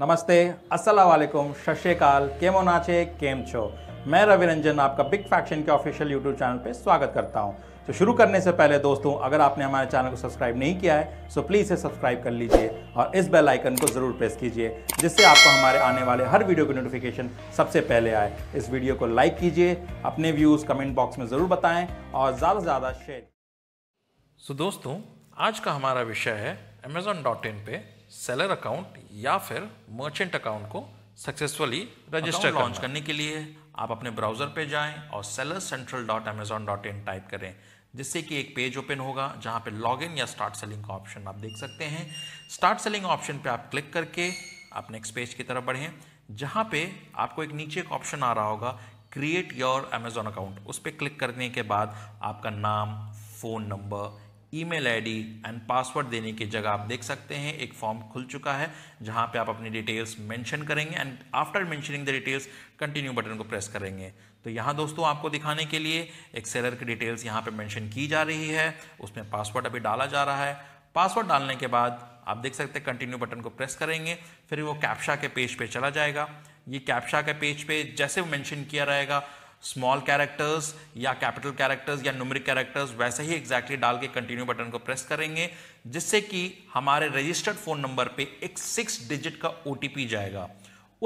नमस्ते असलकुम વાલેકુમ શશ્યકાલ કેમો केम छो मैं रवि रंजन आपका बिग फैक्शन के ऑफिशियल यूट्यूब चैनल पर स्वागत करता हूँ तो शुरू करने से पहले दोस्तों अगर आपने हमारे चैनल को सब्सक्राइब नहीं किया है सो तो प्लीज़ इसे सब्सक्राइब कर लीजिए और इस बेल आइकन को ज़रूर प्रेस कीजिए जिससे आपको हमारे आने वाले हर वीडियो की नोटिफिकेशन सबसे पहले आए इस वीडियो को लाइक कीजिए अपने व्यूज़ कमेंट बॉक्स में ज़रूर बताएँ और ज़्यादा से ज़्यादा शेयर सो दोस्तों आज का हमारा विषय है अमेजोन डॉट इन पर सेलर अकाउंट या फिर मर्चेंट अकाउंट को सक्सेसफुली रजिस्टर लॉन्च करने के लिए आप अपने ब्राउज़र पे जाएं और seller central dot Amazon dot in type करें जिससे कि एक पेज ओपन होगा जहाँ पे लॉगिन या स्टार्ट सेलिंग का ऑप्शन आप देख सकते हैं स्टार्ट सेलिंग ऑप्शन पे आप क्लिक करके आप नेक्स्ट पेज की तरफ बढ़ें जहाँ पे आपको एक नीचे एक ऑप्शन आ रहा होगा क्रिएट योर अमेजोन अकाउंट उस पर क्लिक करने के बाद आपका नाम phone number email ID and password देने की जगह आप देख सकते हैं एक फॉर्म खुल चुका है जहां पे आप अपनी डिटेल्स मेंशन करेंगे and after mentioning the details continue button को प्रेस करेंगे तो यहाँ दोस्तों आपको दिखाने के लिए एक सेलर की डिटेल्स यहाँ पे मेंशन की जा रही है उसमें पासवर्ड अभी डाला जा रहा है पासवर्ड डालने के बाद आप देख सकते हैं कंटिन्यू बटन को प्रेस करेंगे फिर वो कैप्शा के पेज पे चला जाएगा ये कैप्शा के पेज पे जैसे मैंशन किया रहेगा स्मॉल कैरेक्टर्स या कैपिटल कैरेक्टर्स या नुमरिक कैरेक्टर्स वैसे ही एग्जैक्टली exactly डाल के कंटिन्यू बटन को प्रेस करेंगे जिससे कि हमारे रजिस्टर्ड फोन नंबर पे एक सिक्स डिजिट का ओ जाएगा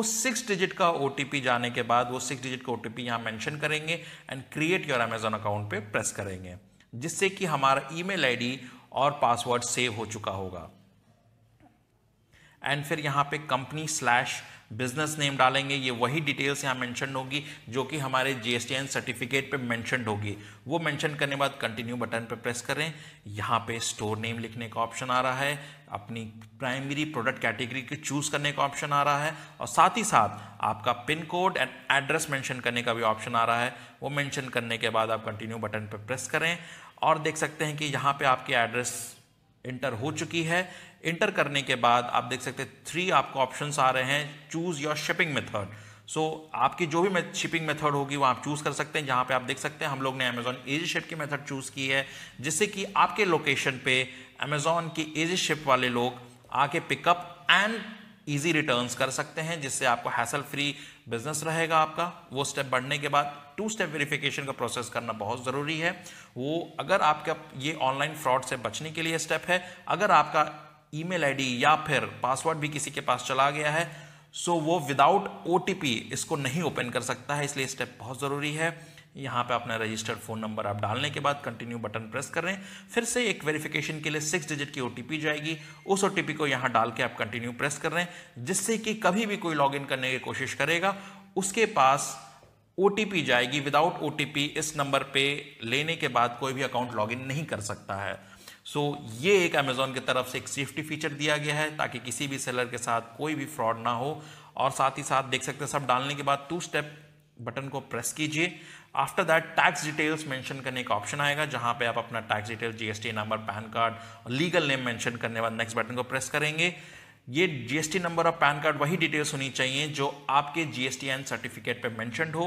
उस सिक्स डिजिट का ओ जाने के बाद वो सिक्स डिजिट का ओ टी यहाँ मैंशन करेंगे and create your Amazon account पे प्रेस करेंगे जिससे कि हमारा ई मेल और पासवर्ड सेव हो चुका होगा एंड फिर यहाँ पे कंपनी स्लैश बिजनेस नेम डालेंगे ये वही डिटेल्स यहाँ मैंशन होगी जो कि हमारे जीएसटीएन सर्टिफिकेट पे मैंशनड होगी वो मैंशन करने के बाद कंटिन्यू बटन पे प्रेस करें यहाँ पे स्टोर नेम लिखने का ऑप्शन आ रहा है अपनी प्राइमरी प्रोडक्ट कैटेगरी को चूज़ करने का ऑप्शन आ रहा है और साथ ही साथ आपका pin code and address mention करने का भी ऑप्शन आ रहा है वो मेंशन करने के बाद आप कंटिन्यू बटन पर प्रेस करें और देख सकते हैं कि यहाँ पर आपके एड्रेस इंटर हो चुकी है इंटर करने के बाद आप देख सकते हैं थ्री आपको ऑप्शन आ रहे हैं choose your shipping method so आपकी जो भी शिपिंग मेथड होगी वो आप चूज़ कर सकते हैं जहां पे आप देख सकते हैं हम लोग ने अमेजॉन एजी शिप की मेथड चूज़ की है जिससे कि आपके लोकेशन पे अमेजॉन की एजी शिप वाले लोग आके पिकअप एंड ईजी रिटर्न्स कर सकते हैं जिससे आपको हैसल फ्री बिजनेस रहेगा आपका वो स्टेप बढ़ने के बाद टू स्टेप वेरिफिकेशन का प्रोसेस करना बहुत ज़रूरी है वो अगर आपका ये ऑनलाइन फ्रॉड से बचने के लिए स्टेप है अगर आपका ईमेल आईडी या फिर पासवर्ड भी किसी के पास चला गया है सो वो विदाउट ओ इसको नहीं ओपन कर सकता है इसलिए स्टेप बहुत ज़रूरी है यहाँ पे अपना रजिस्टर्ड फ़ोन नंबर आप डालने के बाद कंटिन्यू बटन प्रेस कर रहे हैं फिर से एक वेरिफिकेशन के लिए सिक्स डिजिट की ओ जाएगी उस ओ को यहाँ डाल के आप कंटिन्यू प्रेस कर रहे हैं जिससे कि कभी भी कोई लॉग करने की कोशिश करेगा उसके पास ओ जाएगी विदाउट ओ इस नंबर पे लेने के बाद कोई भी अकाउंट लॉगिन नहीं कर सकता है सो so, ये एक अमेजोन की तरफ से एक सेफ्टी फीचर दिया गया है ताकि किसी भी सेलर के साथ कोई भी फ्रॉड ना हो और साथ ही साथ देख सकते हैं सब डालने के बाद टू स्टेप बटन को प्रेस कीजिए after that tax details mention करने का ऑप्शन आएगा जहां पे आप अपना tax detail GST number PAN card और लीगल नेम मेंशन करने बाद नेक्स्ट बटन को प्रेस करेंगे ये जीएसटी नंबर और पैन कार्ड वही डिटेल्स होनी चाहिए जो आपके जीएसटी एंड सर्टिफिकेट पे मैंशन हो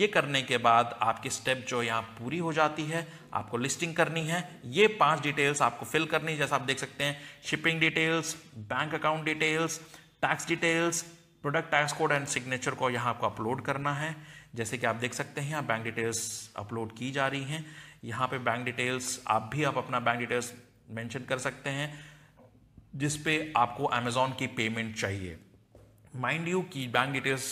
ये करने के बाद आपकी स्टेप जो यहाँ पूरी हो जाती है आपको लिस्टिंग करनी है ये पांच डिटेल्स आपको फिल करनी है जैसा आप देख सकते हैं shipping details bank account details tax details product tax code and signature को यहाँ आपको अपलोड करना है जैसे कि आप देख सकते हैं यहाँ बैंक डिटेल्स अपलोड की जा रही हैं यहाँ पे बैंक डिटेल्स आप भी आप अपना बैंक डिटेल्स मेंशन कर सकते हैं जिस पे आपको अमेजोन की पेमेंट चाहिए माइंड यू कि बैंक डिटेल्स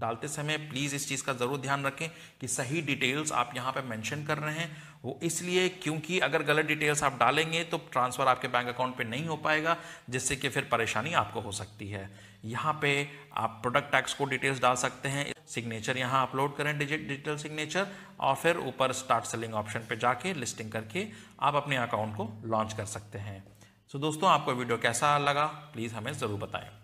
डालते समय प्लीज़ इस चीज़ का ज़रूर ध्यान रखें कि सही डिटेल्स आप यहाँ पे मेंशन कर रहे हैं वो इसलिए क्योंकि अगर गलत डिटेल्स आप डालेंगे तो ट्रांसफ़र आपके बैंक अकाउंट पे नहीं हो पाएगा जिससे कि फिर परेशानी आपको हो सकती है यहाँ पे आप प्रोडक्ट टैक्स को डिटेल्स डाल सकते हैं सिग्नेचर यहाँ अपलोड करें डिजिटल सिग्नेचर और फिर ऊपर स्टार्ट सेलिंग ऑप्शन पे जाके लिस्टिंग करके आप अपने अकाउंट को लॉन्च कर सकते हैं सो so दोस्तों आपको वीडियो कैसा लगा प्लीज़ हमें ज़रूर बताएं